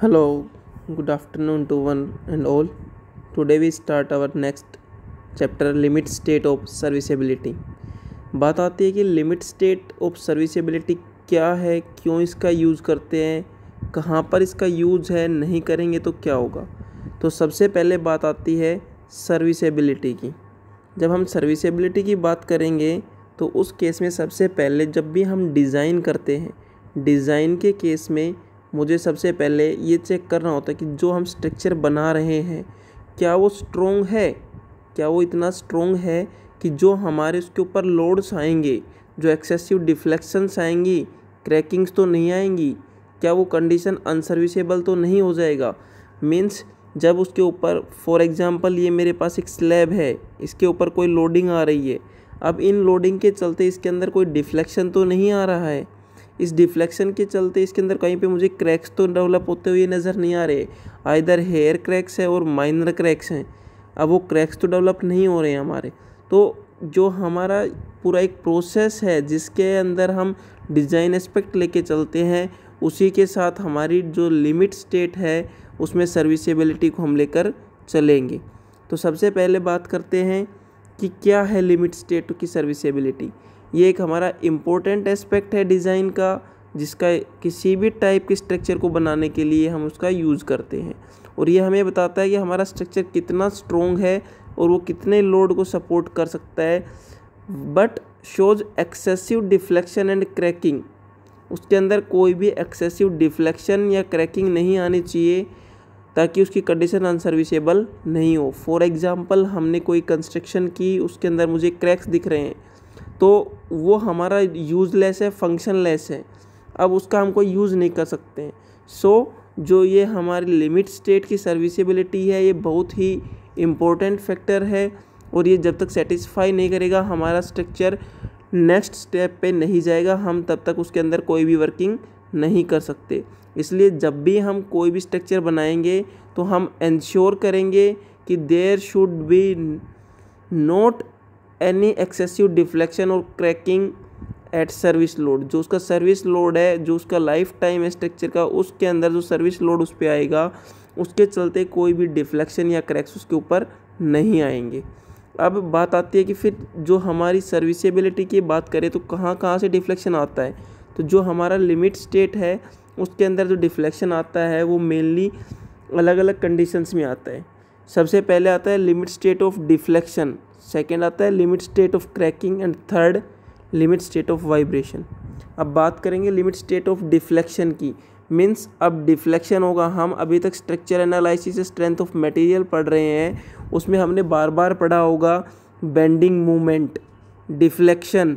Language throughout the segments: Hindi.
Hello, good afternoon to one and all. Today we start our next chapter limit state of serviceability बात आती है कि लिमिट स्टेट ऑफ सर्विसेबिलिटी क्या है क्यों इसका यूज़ करते हैं कहाँ पर इसका यूज़ है नहीं करेंगे तो क्या होगा तो सबसे पहले बात आती है सर्विसेबिलिटी की जब हम सर्विसेबिलिटी की बात करेंगे तो उस केस में सबसे पहले जब भी हम डिज़ाइन करते हैं डिज़ाइन के केस में मुझे सबसे पहले ये चेक करना होता है कि जो हम स्ट्रक्चर बना रहे हैं क्या वो स्ट्रोंग है क्या वो इतना स्ट्रोंग है कि जो हमारे उसके ऊपर लोड्स आएंगे जो एक्सेसिव डिफ्लेक्शंस आएंगी क्रैकिंग्स तो नहीं आएंगी क्या वो कंडीशन अनसर्विसेबल तो नहीं हो जाएगा मीन्स जब उसके ऊपर फॉर एग्ज़ाम्पल ये मेरे पास एक स्लैब है इसके ऊपर कोई लोडिंग आ रही है अब इन लोडिंग के चलते इसके अंदर कोई डिफ्लेक्शन तो नहीं आ रहा है इस डिफ्लेक्शन के चलते इसके अंदर कहीं पे मुझे क्रैक्स तो डेवलप होते हुए नज़र नहीं आ रहे आइधर हेयर क्रैक्स है और माइनर क्रैक्स हैं अब वो क्रैक्स तो डेवलप नहीं हो रहे हैं हमारे तो जो हमारा पूरा एक प्रोसेस है जिसके अंदर हम डिज़ाइन एस्पेक्ट लेके चलते हैं उसी के साथ हमारी जो लिमिट स्टेट है उसमें सर्विसेबिलिटी को हम लेकर चलेंगे तो सबसे पहले बात करते हैं कि क्या है लिमिट स्टेट की सर्विसेबिलिटी ये एक हमारा इम्पोर्टेंट एस्पेक्ट है डिज़ाइन का जिसका किसी भी टाइप के स्ट्रक्चर को बनाने के लिए हम उसका यूज़ करते हैं और ये हमें बताता है कि हमारा स्ट्रक्चर कितना स्ट्रोंग है और वो कितने लोड को सपोर्ट कर सकता है but shows excessive deflection and cracking उसके अंदर कोई भी एक्सेसिव डिफ्लेक्शन या क्रैकिंग नहीं आनी चाहिए ताकि उसकी कंडीशन अनसर्विसेबल नहीं हो फॉर एग्ज़ाम्पल हमने कोई कंस्ट्रक्शन की उसके अंदर मुझे क्रैक्स दिख रहे हैं तो वो हमारा यूज़लेस है फंक्शनलेस है अब उसका हम कोई यूज़ नहीं कर सकते हैं सो so, जो ये हमारी लिमिट स्टेट की सर्विसेबिलिटी है ये बहुत ही इम्पोर्टेंट फैक्टर है और ये जब तक सेटिस्फाई नहीं करेगा हमारा स्ट्रक्चर नेक्स्ट स्टेप पे नहीं जाएगा हम तब तक उसके अंदर कोई भी वर्किंग नहीं कर सकते इसलिए जब भी हम कोई भी स्ट्रक्चर बनाएंगे तो हम इंश्योर करेंगे कि there should be not any excessive deflection और क्रैकिंग एट सर्विस लोड जो उसका सर्विस लोड है जो उसका लाइफ टाइम है स्ट्रक्चर का उसके अंदर जो सर्विस लोड उस पर आएगा उसके चलते कोई भी डिफ्लेक्शन या क्रैक्स उसके ऊपर नहीं आएंगे अब बात आती है कि फिर जो हमारी सर्विसेबिलिटी की बात करें तो कहाँ कहाँ से डिफ्लेक्शन आता है तो जो हमारा लिमिट स्टेट है उसके अंदर जो डिफ्लेक्शन आता है वो मेनली अलग अलग कंडीशंस में आता है सबसे पहले आता है limit state of deflection second आता है limit state of cracking and third limit state of vibration अब बात करेंगे लिमिट स्टेट ऑफ डिफ्लेक्शन की मीन्स अब डिफ्लेक्शन होगा हम अभी तक structure analysis strength of material पढ़ रहे हैं उसमें हमने बार बार पढ़ा होगा bending movement deflection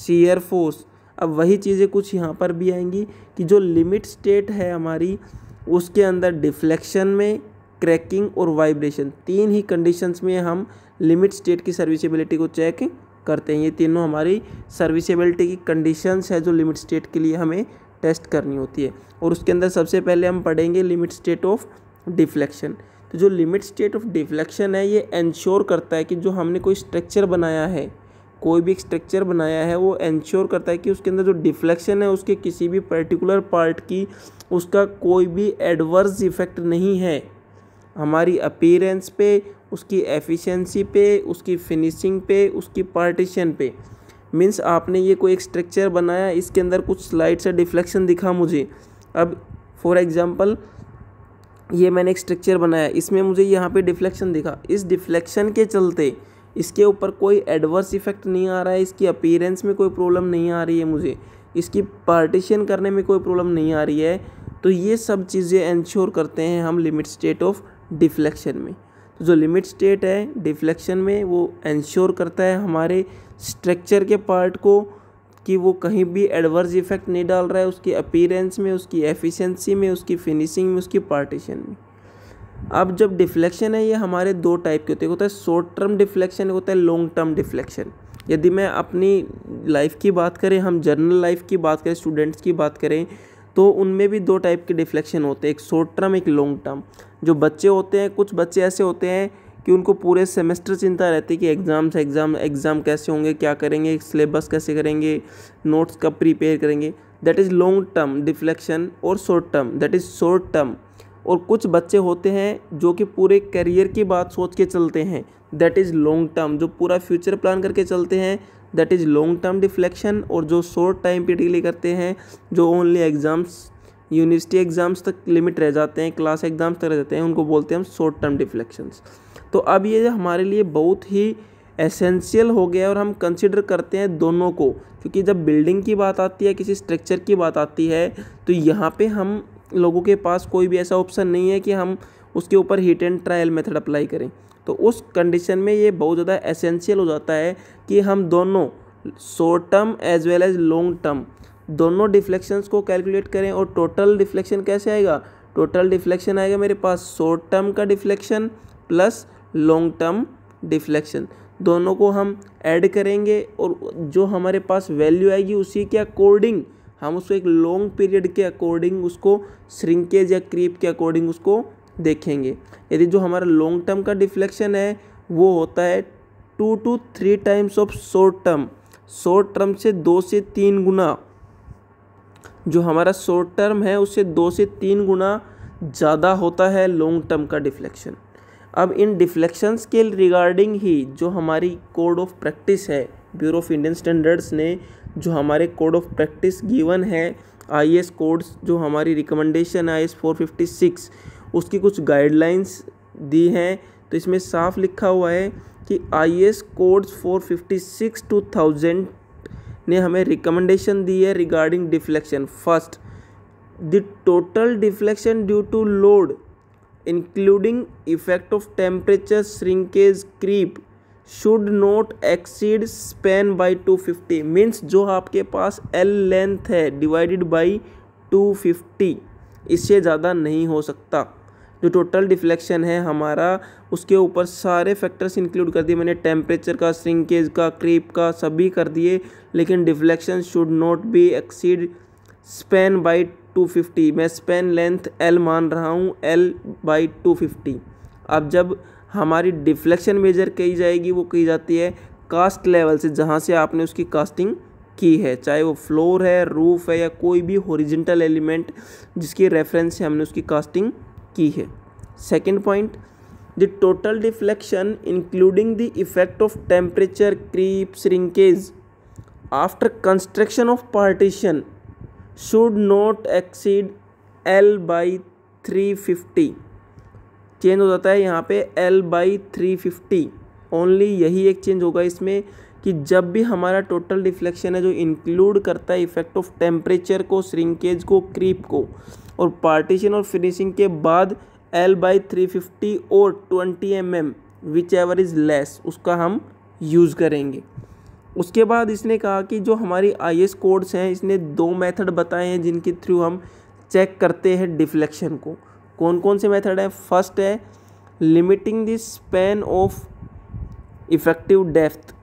shear force अब वही चीज़ें कुछ यहाँ पर भी आएंगी कि जो लिमिट स्टेट है हमारी उसके अंदर डिफ्लेक्शन में क्रैकिंग और वाइब्रेशन तीन ही कंडीशंस में हम लिमिट स्टेट की सर्विसेबिलिटी को चेक करते हैं ये तीनों हमारी सर्विसेबिलिटी की कंडीशंस है जो लिमिट स्टेट के लिए हमें टेस्ट करनी होती है और उसके अंदर सबसे पहले हम पढ़ेंगे लिमिट स्टेट ऑफ डिफ्लेक्शन तो जो लिमिट स्टेट ऑफ डिफ्लेक्शन है ये इन्श्योर करता है कि जो हमने कोई स्ट्रक्चर बनाया है कोई भी स्ट्रक्चर बनाया है वो इन्श्योर करता है कि उसके अंदर जो डिफ्लेक्शन है उसके किसी भी पर्टिकुलर पार्ट की उसका कोई भी एडवर्स इफेक्ट नहीं है हमारी अपीरेंस पे उसकी एफिशिएंसी पे उसकी फिनिशिंग पे उसकी पार्टीशन पे मीन्स आपने ये कोई एक स्ट्रक्चर बनाया इसके अंदर कुछ स्लाइड से डिफ्लेक्शन दिखा मुझे अब फॉर एग्ज़ाम्पल ये मैंने एक स्ट्रक्चर बनाया इसमें मुझे यहाँ पे डिफ्लेक्शन दिखा इस डिफ्लेक्शन के चलते इसके ऊपर कोई एडवर्स इफेक्ट नहीं आ रहा है इसकी अपीयरेंस में कोई प्रॉब्लम नहीं आ रही है मुझे इसकी पार्टीशन करने में कोई प्रॉब्लम नहीं आ रही है तो ये सब चीज़ें इंश्योर करते हैं हम लिमिट स्टेट ऑफ डिफ्लेक्शन में तो जो लिमिट स्टेट है डिफ्लेक्शन में वो इंश्योर करता है हमारे स्ट्रक्चर के पार्ट को कि वो कहीं भी एडवर्स इफेक्ट नहीं डाल रहा है उसकी अपीरेंस में उसकी एफिशिएंसी में उसकी फिनिशिंग में उसकी पार्टीशन में अब जब डिफ्लेक्शन है ये हमारे दो टाइप के होते हैं होता है शॉर्ट टर्म डिफ्लेक्शन होता है लॉन्ग टर्म डिफ्लेक्शन यदि मैं अपनी लाइफ की बात करें हम जर्नल लाइफ की बात करें स्टूडेंट्स की बात करें तो उनमें भी दो टाइप के डिफ्लेक्शन होते हैं एक शॉर्ट टर्म एक लॉन्ग टर्म जो बच्चे होते हैं कुछ बच्चे ऐसे होते हैं कि उनको पूरे सेमेस्टर चिंता रहती है कि एग्ज़ाम्स एग्ज़ाम एग्ज़ाम कैसे होंगे क्या करेंगे सिलेबस कैसे करेंगे नोट्स कब प्रिपेयर करेंगे that is long term deflection और short term that is short term और कुछ बच्चे होते हैं जो कि पूरे करियर की बात सोच के चलते हैं दैट इज़ लॉन्ग टर्म जो पूरा फ्यूचर प्लान करके चलते हैं that is long term reflection और जो शॉर्ट टाइम पीरियड के लिए करते हैं जो ओनली एग्ज़ाम्स यूनिवर्सिटी एग्ज़ाम्स तक लिमिट रह जाते हैं क्लास एग्ज़ाम्स तक रह जाते हैं उनको बोलते हैं हम शॉर्ट टर्म डिफ्लेक्शंस तो अब ये हमारे लिए बहुत ही एसेंशियल हो गया और हम कंसिडर करते हैं दोनों को क्योंकि जब बिल्डिंग की बात आती है किसी स्ट्रक्चर की बात आती है तो यहाँ पे हम लोगों के पास कोई भी ऐसा ऑप्शन नहीं है कि हम उसके ऊपर hit and trial method apply करें तो उस कंडीशन में ये बहुत ज़्यादा एसेंशियल हो जाता है कि हम दोनों short term as well as long term दोनों डिफ्लेक्शंस को कैलकुलेट करें और टोटल डिफ्लेक्शन कैसे आएगा टोटल डिफ्लेक्शन आएगा मेरे पास शॉर्ट टर्म का deflection plus long term deflection दोनों को हम ऐड करेंगे और जो हमारे पास वैल्यू आएगी उसी के अकॉर्डिंग हम उसको एक लॉन्ग पीरियड के अकॉर्डिंग उसको श्रिंकेज या क्रीप के अकॉर्डिंग उसको देखेंगे यदि जो हमारा लॉन्ग टर्म का डिफ्लेक्शन है वो होता है two two three times of short term short term से दो से तीन गुना जो हमारा शॉर्ट टर्म है उससे दो से तीन गुना ज़्यादा होता है लॉन्ग टर्म का डिफ्लेक्शन अब इन डिफ्लेक्शंस के रिगार्डिंग ही जो हमारी कोड ऑफ प्रैक्टिस है ब्यूरो ऑफ इंडियन स्टैंडर्ड्स ने जो हमारे कोड ऑफ प्रैक्टिस गिवन है आई एस कोड्स जो हमारी रिकमेंडेशन है I S four fifty six उसकी कुछ गाइडलाइंस दी हैं तो इसमें साफ लिखा हुआ है कि I S codes four fifty six two thousand ने हमें रिकमेंडेशन दी है regarding deflection first the total deflection due to load including effect of temperature shrinkage creep should not exceed span by two fifty means जो आपके पास एल लेंथ है डिवाइडेड बाई टू फिफ्टी इससे ज़्यादा नहीं हो सकता जो टोटल डिफ्लेक्शन है हमारा उसके ऊपर सारे फैक्टर्स इंक्लूड कर दिए मैंने टेम्परेचर का श्रिंकेज का क्रीप का सभी कर दिए लेकिन deflection should not be exceed span by 250 मैं स्पेन लेंथ एल मान रहा हूँ एल बाई 250 अब जब हमारी डिफ्लेक्शन मेजर कही जाएगी वो कही जाती है कास्ट लेवल से जहाँ से आपने उसकी कास्टिंग की है चाहे वो फ्लोर है रूफ़ है या कोई भी ओरिजिनटल एलिमेंट जिसकी रेफरेंस से हमने उसकी कास्टिंग की है second point the total deflection including the effect of temperature creep shrinkage after construction of partition should not exceed L by three fifty change हो जाता है यहाँ पे बाई थ्री फिफ्टी ओनली यही एक चेंज होगा इसमें कि जब भी हमारा टोटल डिफ्लेक्शन है जो इंक्लूड करता है इफेक्ट ऑफ टेम्परेचर को श्रिंकेज को क्रीप को और पार्टीशन और फिनिशिंग के बाद एल बाई थ्री फिफ्टी और twenty M M whichever is less उसका हम यूज़ करेंगे उसके बाद इसने कहा कि जो हमारी आई एस कोड्स हैं इसने दो मेथड बताए हैं जिनके थ्रू हम चेक करते हैं डिफ्लेक्शन को कौन कौन से मेथड हैं फर्स्ट है limiting the span of effective depth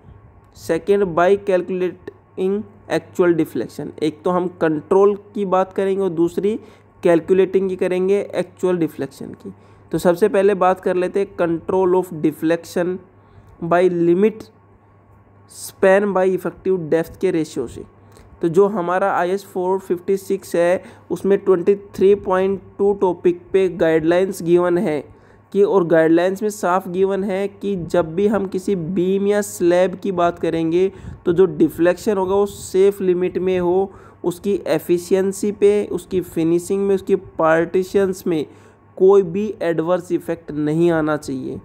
second by calculating actual deflection एक तो हम कंट्रोल की बात करेंगे और दूसरी कैलकुलेटिंग की करेंगे एक्चुअल डिफ्लेक्शन की तो सबसे पहले बात कर लेते हैं control of deflection by limit span by effective depth के रेशियो से तो जो हमारा I S four fifty six है उसमें twenty three point two topic पे गाइडलाइंस गिवन है कि और गाइडलाइंस में साफ गिवन है कि जब भी हम किसी बीम या स्लैब की बात करेंगे तो जो डिफ्लेक्शन होगा वो सेफ लिमिट में हो उसकी एफिशिएंसी पे उसकी फिनिशिंग में उसकी पार्टीशंस में कोई भी एडवर्स इफ़ेक्ट नहीं आना चाहिए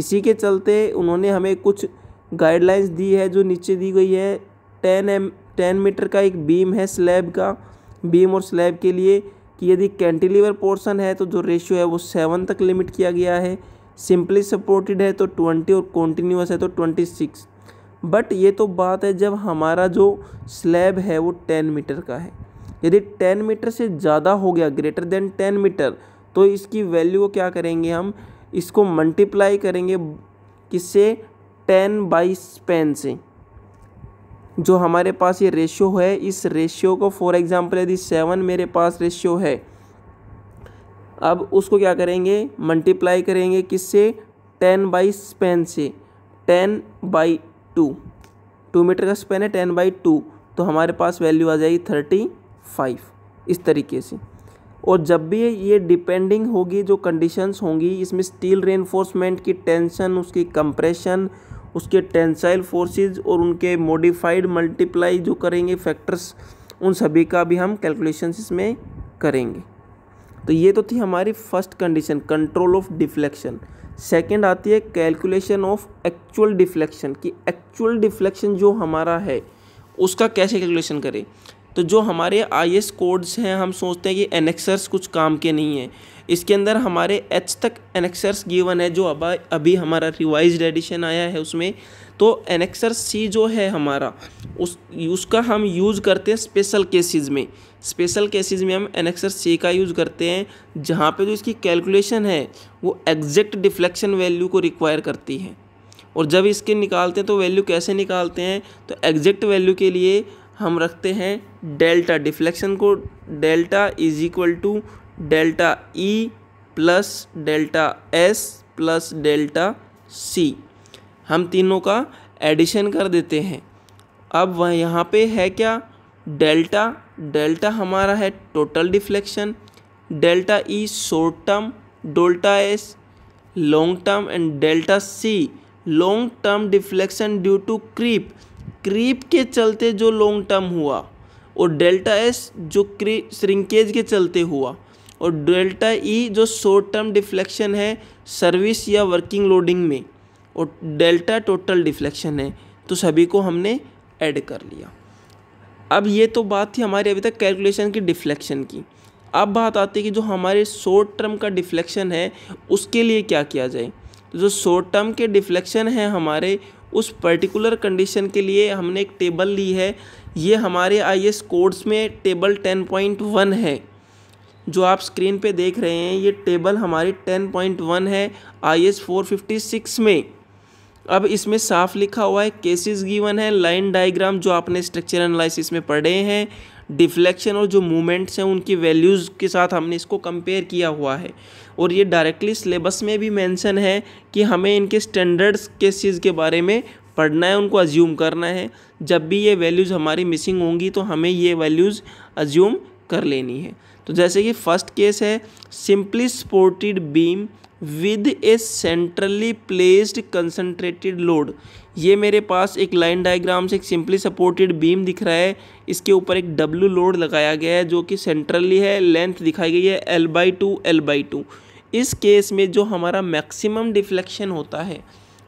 इसी के चलते उन्होंने हमें कुछ गाइडलाइंस दी है जो नीचे दी गई है टेन एम टेन मीटर का एक बीम है स्लैब का बीम और स्लैब के लिए कि यदि कैंटिलीवर पोर्शन है तो जो रेशियो है वो सेवन तक लिमिट किया गया है सिंपली सपोर्टेड है तो ट्वेंटी और कॉन्टीन्यूस है तो ट्वेंटी सिक्स बट ये तो बात है जब हमारा जो स्लैब है वो टेन मीटर का है यदि टेन मीटर से ज़्यादा हो गया ग्रेटर देन टेन मीटर तो इसकी वैल्यू को क्या करेंगे हम इसको मल्टीप्लाई करेंगे किससे टेन बाई स्पेन से जो हमारे पास ये रेशियो है इस रेशियो को फॉर एग्ज़ाम्पल यदि सेवन मेरे पास रेशियो है अब उसको क्या करेंगे मल्टीप्लाई करेंगे किससे टेन बाई स्पेन से ten by two two metre का स्पेन है टेन बाई टू तो हमारे पास वैल्यू आ जाएगी थर्टी फाइव इस तरीके से और जब भी ये डिपेंडिंग होगी जो कंडीशंस होंगी इसमें स्टील रेनफोर्समेंट की टेंशन उसकी कंप्रेशन उसके टेंसाइल फोर्सेज और उनके मॉडिफाइड मल्टीप्लाई जो करेंगे फैक्टर्स उन सभी का भी हम कैलकुलेशन इसमें करेंगे तो ये तो थी हमारी first condition control of deflection second आती है कैलकुलेशन ऑफ एक्चुअल डिफ्लेक्शन कि एक्चुअल डिफ्लेक्शन जो हमारा है उसका कैसे कैलकुलेशन करें तो जो हमारे आई एस कोड्स हैं हम सोचते हैं कि एनेक्सर्स कुछ काम के नहीं हैं इसके अंदर हमारे एच तक एनेक्सर्स गिवन है जो अब अभी हमारा रिवाइज एडिशन आया है उसमें तो एनेक्सर सी जो है हमारा उस उसका हम यूज़ करते हैं स्पेशल केसेस में स्पेशल केसेस में हम एनेक्सर सी का यूज़ करते हैं जहाँ पे जो इसकी कैलकुलेशन है वो एग्जैक्ट डिफ्लेक्शन वैल्यू को रिक्वायर करती है और जब इसके निकालते हैं तो वैल्यू कैसे निकालते हैं तो एग्जैक्ट वैल्यू के लिए हम रखते हैं डेल्टा डिफ्लेक्शन को delta is equal to delta E plus delta S plus delta C हम तीनों का एडिशन कर देते हैं अब वह यहाँ पे है क्या डेल्टा डेल्टा हमारा है total deflection delta E short term delta S long term and delta C long term deflection due to creep creep के चलते जो लॉन्ग टर्म हुआ और डेल्टा एस जो क्री श्रिंकेज के चलते हुआ और डेल्टा ई e जो शॉर्ट टर्म डिफ्लेक्शन है सर्विस या वर्किंग लोडिंग में और डेल्टा टोटल डिफ्लेक्शन है तो सभी को हमने ऐड कर लिया अब ये तो बात थी हमारी अभी तक कैलकुलेशन की डिफ्लेक्शन की अब बात आती है कि जो हमारे शॉर्ट टर्म का डिफ्लेक्शन है उसके लिए क्या किया जाए तो जो शॉर्ट टर्म के डिफ्लेक्शन है हमारे उस पर्टिकुलर कंडीशन के लिए हमने एक टेबल ली है ये हमारे आई एस कोड्स में टेबल 10.1 है जो आप स्क्रीन पे देख रहे हैं ये टेबल हमारी 10.1 है आई एस 456 में अब इसमें साफ लिखा हुआ है केसेस गिवन है लाइन डायग्राम जो आपने स्ट्रक्चर एनालिसिस में पढ़े हैं डिफ्लेक्शन और जो मूवमेंट्स हैं उनकी वैल्यूज़ के साथ हमने इसको कंपेयर किया हुआ है और ये डायरेक्टली सिलेबस में भी मेंशन है कि हमें इनके स्टैंडर्ड्स केसेस के बारे में पढ़ना है उनको अज्यूम करना है जब भी ये वैल्यूज़ हमारी मिसिंग होंगी तो हमें ये वैल्यूज़ अज्यूम कर लेनी है तो जैसे कि फर्स्ट केस है simply supported beam with a centrally placed concentrated load ये मेरे पास एक लाइन डायग्राम से एक सिंपली सपोर्टेड बीम दिख रहा है इसके ऊपर एक डब्लू लोड लगाया गया है जो कि सेंट्रली है लेंथ दिखाई गई है L by two L by two इस केस में जो हमारा मैक्सिमम डिफ्लेक्शन होता है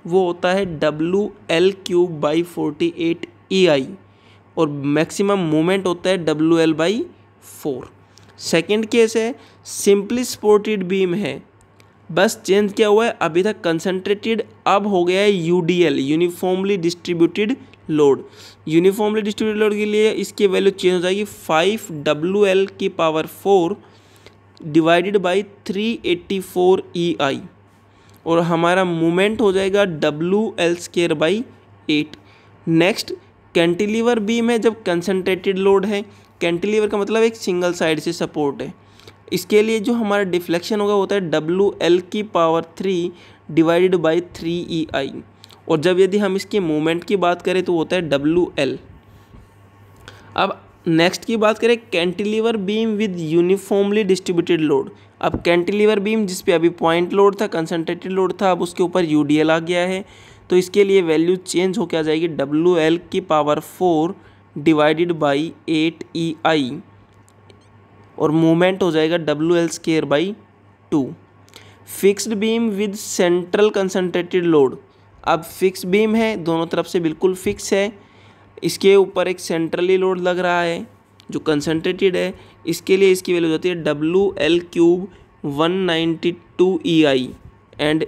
वो होता है W L cube by forty eight E I और मैक्सिमम मोमेंट होता है W L by four second case है सिंपली सपोर्टेड बीम है बस चेंज क्या हुआ है अभी तक कंसनट्रेटेड अब हो गया है U D L uniformly distributed load uniformly distribute load के लिए इसकी वैल्यू चेंज हो जाएगी फाइव डब्ल्यू एल की power four divided by three eighty four E I और हमारा मोमेंट हो जाएगा W L square by eight next cantilever beam है जब कंसनट्रेटेड लोड है कैंटिलीवर का मतलब एक सिंगल साइड से सपोर्ट है इसके लिए जो हमारा डिफ्लेक्शन होगा होता है डब्ल्यू एल की power three divided by three E I और जब यदि हम इसके मोमेंट की बात करें तो होता है डब्ल्यू एल अब नेक्स्ट की बात करें cantilever beam with uniformly distributed load अब कैंटिलीवर बीम जिस पे अभी पॉइंट लोड था कंसनट्रेटेड लोड था अब उसके ऊपर यू आ गया है तो इसके लिए वैल्यू चेंज होकर आ जाएगी डब्ल्यू एल की power four divided by eight E I और मोमेंट हो जाएगा W L square by two fixed beam with central concentrated load अब फिक्स बीम है दोनों तरफ से बिल्कुल फिक्स है इसके ऊपर एक सेंट्रली लोड लग रहा है जो कंसनट्रेटेड है इसके लिए इसकी वैल्यू हो जाती है W L cube one ninety two E I and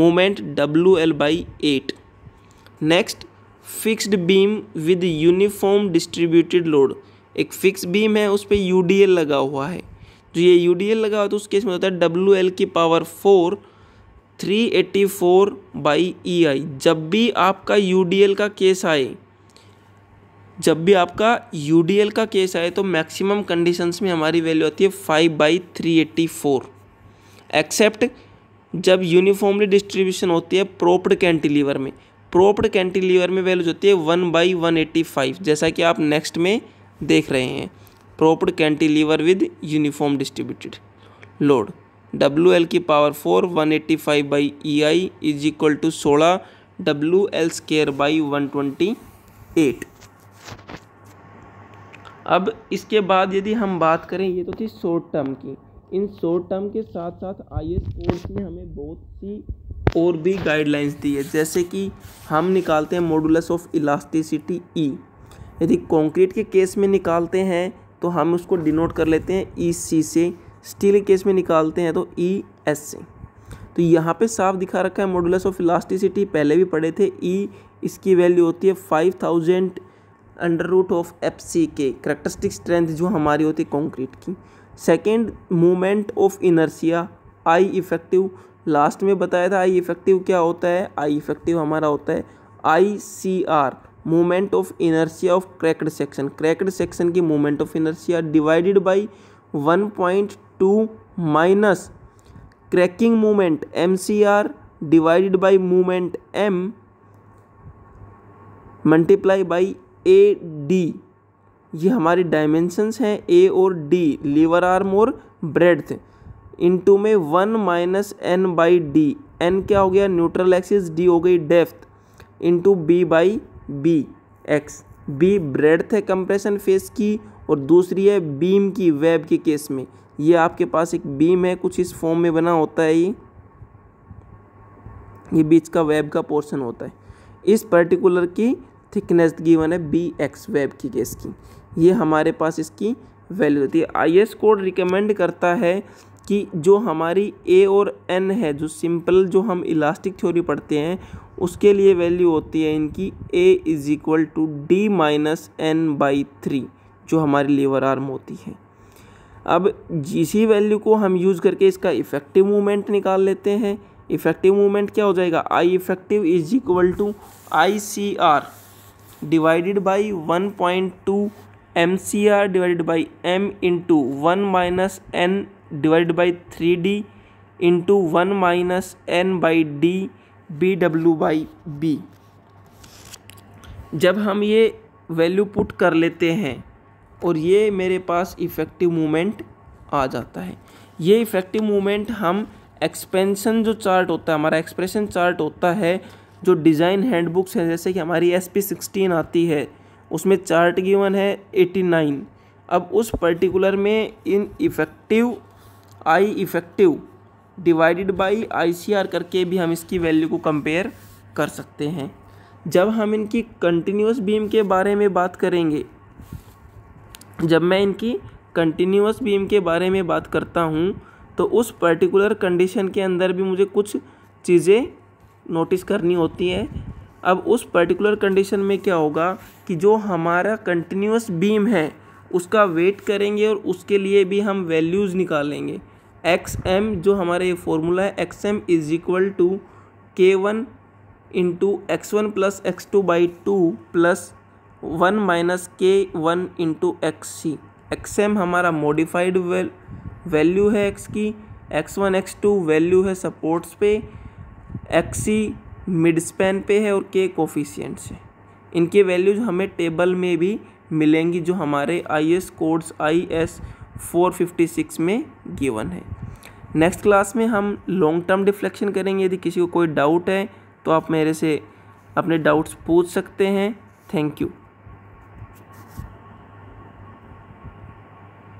moment W L by eight next fixed beam with uniform distributed load एक फिक्स बीम है उस पर यू लगा हुआ है जो तो ये यू लगा हुआ तो उस केस में होता है डब्ल्यू की power four 384 by E I जब भी आपका यू का केस आए जब भी आपका यू का केस आए तो मैक्सिमम कंडीशंस में हमारी वैल्यू आती है five by three eighty four except जब यूनिफॉर्मली डिस्ट्रीब्यूशन होती है प्रोप्ड कैंटिलीवर में प्रोप्ड कैंटिलीवर में वैल्यू होती है वन बाई वन फाइव जैसा कि आप नेक्स्ट में देख रहे हैं proper cantilever with uniform distributed load W L की power four one eighty five by E I is equal to सोलह W L square by one twenty eight अब इसके बाद यदि हम बात करें ये तो थी शॉर्ट टर्म की इन शॉर्ट टर्म के साथ साथ आई एस कोर्स ने हमें बहुत सी और भी गाइडलाइंस दी है जैसे कि हम निकालते हैं मॉडुलस ऑफ इलास्टिसिटी ई यदि कंक्रीट के केस में निकालते हैं तो हम उसको डिनोट कर लेते हैं ई e सी से स्टील केस में निकालते हैं तो ई e एस से तो यहाँ पे साफ दिखा रखा है मॉडुलस ऑफ इलास्टिसिटी पहले भी पढ़े थे ई e, इसकी वैल्यू होती है five thousand under root of F C के करेक्टरिस्टिक स्ट्रेंथ जो हमारी होती है कॉन्क्रीट की second moment of inertia I effective last में बताया था आई इफेक्टिव क्या होता है आई इफेक्टिव हमारा होता है I C R moment of inertia of cracked section cracked section की moment of inertia divided by one point two minus cracking moment M C R divided by moment M multiply by A D ये हमारे डायमेंशंस हैं ए और डी लीवर आर्म और ब्रेड्थ इनटू में one minus N by D N क्या हो गया न्यूट्रल एक्सिस डी हो गई depth into B by B x B breadth है कंप्रेशन फेस की और दूसरी है बीम की वेब के केस में ये आपके पास एक बीम है कुछ इस फॉर्म में बना होता है ये ये बीच का वेब का पोर्शन होता है इस पर्टिकुलर की थिकनेस गिवन है बी एक्स वेब की केस की ये हमारे पास इसकी वैल्यू होती है आई एस कोड रिकमेंड करता है कि जो हमारी ए और एन है जो सिंपल जो हम इलास्टिक थ्योरी पढ़ते हैं उसके लिए वैल्यू होती है इनकी A is equal to D minus N by three जो हमारी लीवर आर्म होती है अब इसी वैल्यू को हम यूज़ करके इसका इफ़ेक्टिव मूवमेंट निकाल लेते हैं इफ़ेक्टिव मूवमेंट क्या हो जाएगा I effective is equal to I C R divided by one point two M C R divided by M into one minus N divide by three D into one minus N by D B W by B जब हम ये वैल्यू पुट कर लेते हैं और ये मेरे पास इफ़ेक्टिव मूवमेंट आ जाता है ये इफ़ेक्टिव मूवमेंट हम एक्सपेंशन जो चार्ट होता है हमारा एक्सप्रेशन चार्ट होता है जो डिज़ाइन हैंडबुक्स हैं जैसे कि हमारी एस पी सिक्सटीन आती है उसमें चार्ट गिवन है एटी नाइन अब उस पर्टिकुलर में इन effective I effective divided by I C R करके भी हम इसकी वैल्यू को कंपेयर कर सकते हैं जब हम इनकी कंटिन्यूस बीम के बारे में बात करेंगे जब मैं इनकी कंटिन्यूस बीम के बारे में बात करता हूँ तो उस पर्टिकुलर कंडीशन के अंदर भी मुझे कुछ चीज़ें नोटिस करनी होती हैं अब उस पर्टिकुलर कंडीशन में क्या होगा कि जो हमारा कंटिन्यूस बीम है उसका वेट करेंगे और उसके लिए भी हम वैल्यूज़ निकालेंगे एक्स एम जो हमारा ये फॉर्मूला है X M is equal to K one into X one plus X two by two plus one minus K one into X C X M हमारा मॉडिफाइड वैल्यू है एक्स की X one X two value है सपोर्ट्स पे एक्स सी मिड स्पैन पे है और के कोफिशियंट्स है इनके वैल्यूज हमें टेबल में भी मिलेंगी जो हमारे I S codes I S 456 में गिवन है नेक्स्ट क्लास में हम लॉन्ग टर्म डिफ्लेक्शन करेंगे यदि किसी को कोई डाउट है तो आप मेरे से अपने डाउट्स पूछ सकते हैं थैंक यू